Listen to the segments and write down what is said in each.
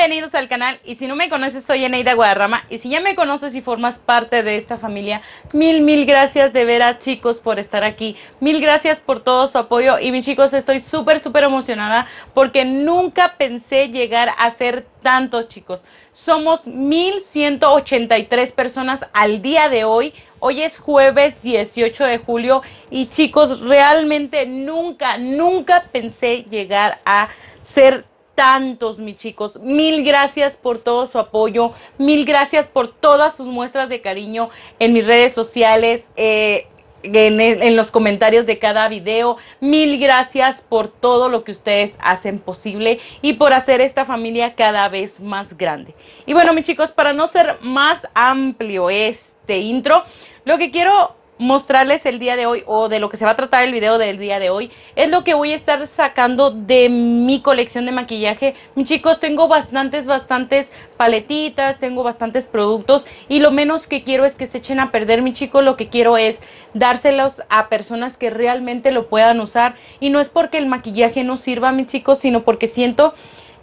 Bienvenidos al canal y si no me conoces soy Eneida Guadarrama y si ya me conoces y formas parte de esta familia, mil mil gracias de veras chicos por estar aquí, mil gracias por todo su apoyo y mis chicos estoy súper súper emocionada porque nunca pensé llegar a ser tantos chicos, somos 1183 personas al día de hoy, Hoy es jueves 18 de julio y chicos, realmente nunca, nunca pensé llegar a ser tantos, mis chicos. Mil gracias por todo su apoyo, mil gracias por todas sus muestras de cariño en mis redes sociales. Eh, en, en, los comentarios de cada video. Mil gracias por todo lo que ustedes hacen posible y por hacer esta familia cada vez más grande. Y bueno, mis chicos, para no ser más amplio este intro, lo que quiero mostrarles el día de hoy o de lo que se va a tratar el video del día de hoy es lo que voy a estar sacando de mi colección de maquillaje mis chicos tengo bastantes bastantes paletitas tengo bastantes productos y lo menos que quiero es que se echen a perder mis chicos lo que quiero es dárselos a personas que realmente lo puedan usar y no es porque el maquillaje no sirva mis chicos sino porque siento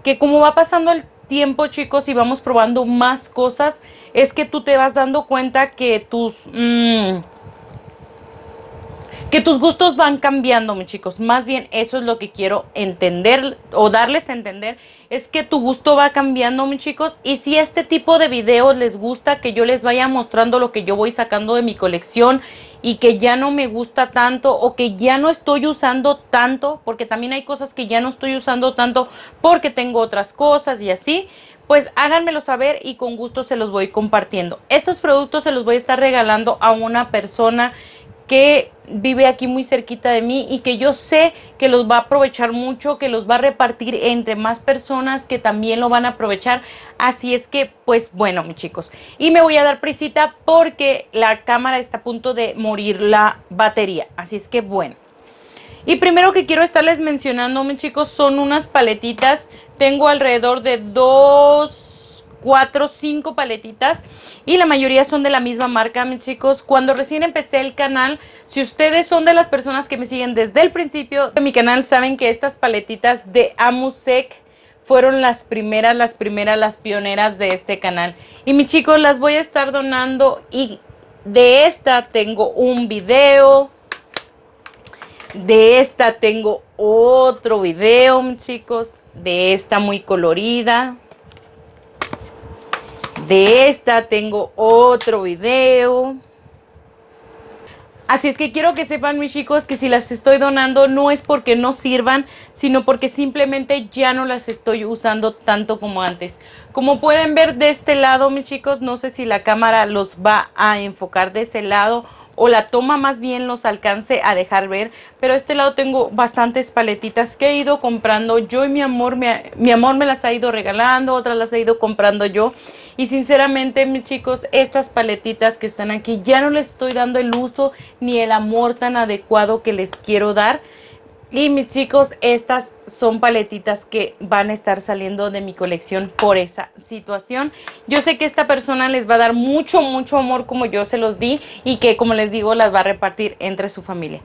que como va pasando el tiempo chicos y vamos probando más cosas es que tú te vas dando cuenta que tus mm, que tus gustos van cambiando, mis chicos. Más bien eso es lo que quiero entender o darles a entender. Es que tu gusto va cambiando, mis chicos. Y si este tipo de videos les gusta, que yo les vaya mostrando lo que yo voy sacando de mi colección y que ya no me gusta tanto o que ya no estoy usando tanto, porque también hay cosas que ya no estoy usando tanto porque tengo otras cosas y así pues háganmelo saber y con gusto se los voy compartiendo. Estos productos se los voy a estar regalando a una persona que vive aquí muy cerquita de mí y que yo sé que los va a aprovechar mucho, que los va a repartir entre más personas que también lo van a aprovechar. Así es que, pues bueno, mis chicos. Y me voy a dar prisita porque la cámara está a punto de morir la batería. Así es que, bueno. Y primero que quiero estarles mencionando, mis chicos, son unas paletitas. Tengo alrededor de dos cuatro, cinco paletitas y la mayoría son de la misma marca, mis chicos. Cuando recién empecé el canal, si ustedes son de las personas que me siguen desde el principio de mi canal, saben que estas paletitas de Amusec fueron las primeras, las primeras, las pioneras de este canal. Y mis chicos, las voy a estar donando y de esta tengo un video. De esta tengo otro video, mis chicos. De esta muy colorida de esta, tengo otro video. Así es que quiero que sepan mis chicos que si las estoy donando no es porque no sirvan, sino porque simplemente ya no las estoy usando tanto como antes. Como pueden ver de este lado mis chicos, no sé si la cámara los va a enfocar de ese lado o la toma más bien los alcance a dejar ver. Pero a este lado tengo bastantes paletitas que he ido comprando yo y mi amor, mi, mi amor me las ha ido regalando, otras las he ido comprando yo. Y sinceramente, mis chicos, estas paletitas que están aquí ya no les estoy dando el uso ni el amor tan adecuado que les quiero dar. Y mis chicos, estas son paletitas que van a estar saliendo de mi colección por esa situación. Yo sé que esta persona les va a dar mucho, mucho amor como yo se los di y que como les digo las va a repartir entre su familia.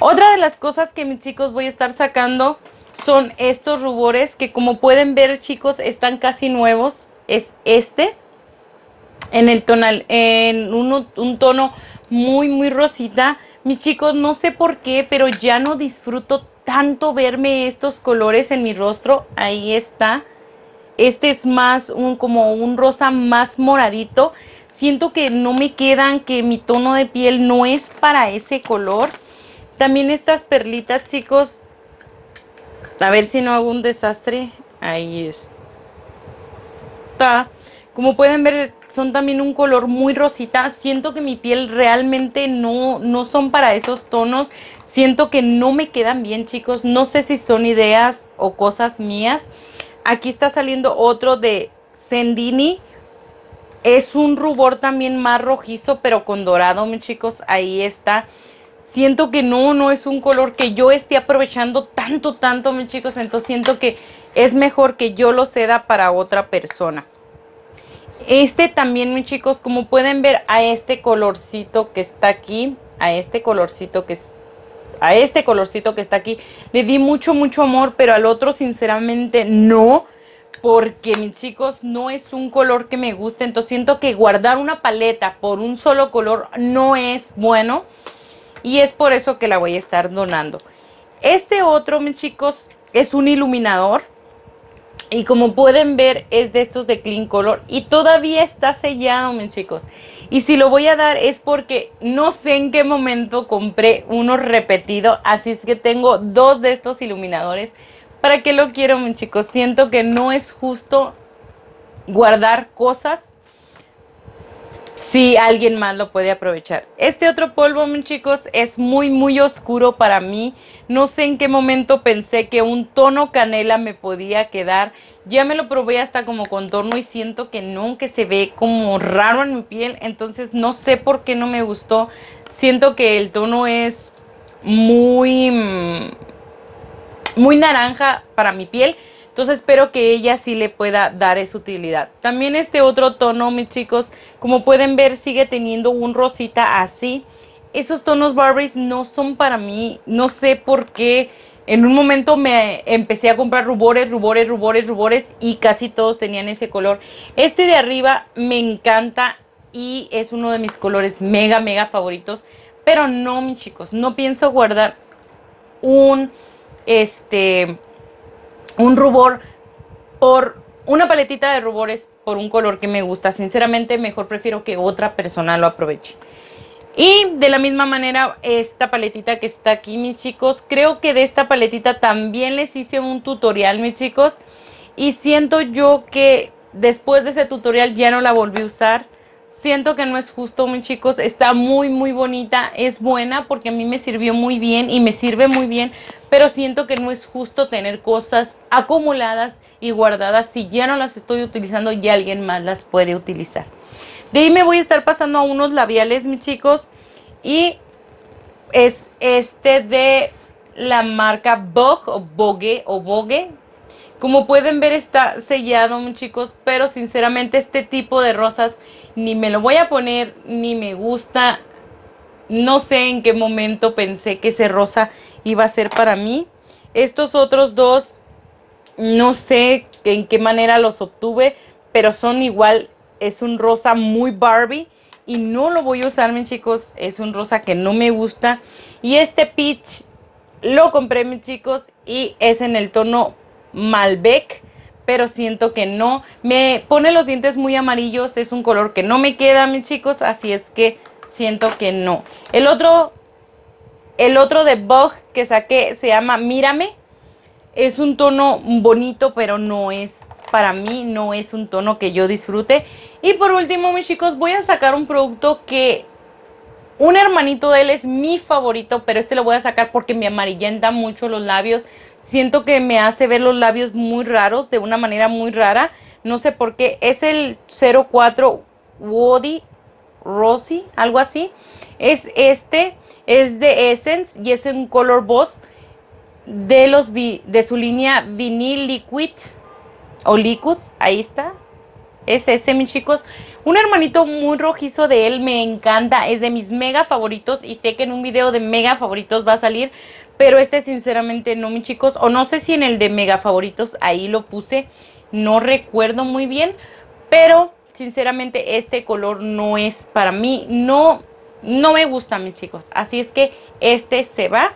Otra de las cosas que mis chicos voy a estar sacando son estos rubores que como pueden ver chicos están casi nuevos. Es este en el tonal, en un, un tono muy, muy rosita mis chicos, no sé por qué, pero ya no disfruto tanto verme estos colores en mi rostro. Ahí está. Este es más un como un rosa más moradito. Siento que no me quedan, que mi tono de piel no es para ese color. También estas perlitas, chicos. A ver si no hago un desastre. Ahí está. Como pueden ver, son también un color muy rosita. Siento que mi piel realmente no, no son para esos tonos. Siento que no me quedan bien, chicos. No sé si son ideas o cosas mías. Aquí está saliendo otro de Sendini. Es un rubor también más rojizo, pero con dorado, mis chicos. Ahí está. Siento que no, no es un color que yo esté aprovechando tanto, tanto, mis chicos. Entonces siento que es mejor que yo lo ceda para otra persona. Este también, mis chicos, como pueden ver, a este colorcito que está aquí, a este colorcito que es, a este colorcito que está aquí, le di mucho, mucho amor, pero al otro sinceramente no, porque mis chicos, no es un color que me guste, entonces siento que guardar una paleta por un solo color no es bueno, y es por eso que la voy a estar donando. Este otro, mis chicos, es un iluminador, y como pueden ver, es de estos de Clean Color y todavía está sellado, mis chicos. Y si lo voy a dar es porque no sé en qué momento compré uno repetido, así es que tengo dos de estos iluminadores. ¿Para qué lo quiero, mis chicos? Siento que no es justo guardar cosas si alguien más lo puede aprovechar. Este otro polvo, mi chicos, es muy, muy oscuro para mí. No sé en qué momento pensé que un tono canela me podía quedar. Ya me lo probé hasta como contorno y siento que nunca se ve como raro en mi piel. Entonces no sé por qué no me gustó. Siento que el tono es muy, mm, muy naranja para mi piel. Entonces espero que ella sí le pueda dar esa utilidad. También este otro tono, mis chicos, como pueden ver, sigue teniendo un rosita así. Esos tonos Barbies no son para mí, no sé por qué. En un momento me empecé a comprar rubores, rubores, rubores, rubores y casi todos tenían ese color. Este de arriba me encanta y es uno de mis colores mega, mega favoritos. Pero no, mis chicos, no pienso guardar un, este, un rubor por una paletita de rubores por un color que me gusta. Sinceramente, mejor prefiero que otra persona lo aproveche. Y de la misma manera, esta paletita que está aquí, mis chicos, creo que de esta paletita también les hice un tutorial, mis chicos. Y siento yo que después de ese tutorial ya no la volví a usar. Siento que no es justo, mis chicos. Está muy, muy bonita. Es buena porque a mí me sirvió muy bien y me sirve muy bien pero siento que no es justo tener cosas acumuladas y guardadas si ya no las estoy utilizando y alguien más las puede utilizar. De ahí me voy a estar pasando a unos labiales, mis chicos, y es este de la marca Vogue o Vogue o Vogue. Como pueden ver está sellado, mis chicos, pero sinceramente este tipo de rosas ni me lo voy a poner, ni me gusta. No sé en qué momento pensé que ese rosa iba a ser para mí. Estos otros dos, no sé en qué manera los obtuve, pero son igual, es un rosa muy Barbie y no lo voy a usar, mis chicos, es un rosa que no me gusta. Y este peach lo compré, mis chicos, y es en el tono Malbec, pero siento que no. Me pone los dientes muy amarillos, es un color que no me queda, mis chicos, así es que siento que no. El otro, el otro de Bog que saqué se llama Mírame. Es un tono bonito, pero no es, para mí, no es un tono que yo disfrute. Y por último, mis chicos, voy a sacar un producto que un hermanito de él es mi favorito, pero este lo voy a sacar porque me amarillenta mucho los labios. Siento que me hace ver los labios muy raros, de una manera muy rara. No sé por qué. Es el 04 Woody Rossi algo así. Es este es de Essence y es un color boss de, los de su línea Vinyl Liquid o Liquids. Ahí está. Es ese, mis chicos. Un hermanito muy rojizo de él me encanta. Es de mis mega favoritos y sé que en un video de mega favoritos va a salir. Pero este sinceramente no, mis chicos. O no sé si en el de mega favoritos ahí lo puse. No recuerdo muy bien. Pero sinceramente este color no es para mí. No no me gusta, mis chicos. Así es que este se va.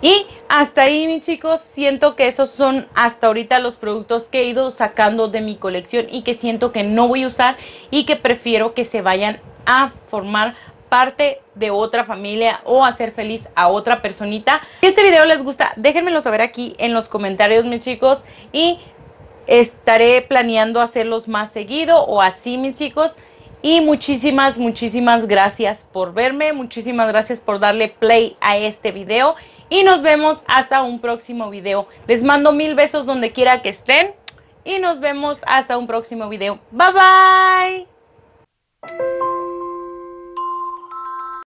Y hasta ahí, mis chicos, siento que esos son hasta ahorita los productos que he ido sacando de mi colección y que siento que no voy a usar y que prefiero que se vayan a formar parte de otra familia o hacer feliz a otra personita. Si este video les gusta, déjenmelo saber aquí en los comentarios, mis chicos, y estaré planeando hacerlos más seguido o así, mis chicos. Y muchísimas, muchísimas gracias por verme, muchísimas gracias por darle play a este video y nos vemos hasta un próximo video. Les mando mil besos donde quiera que estén y nos vemos hasta un próximo video. Bye bye.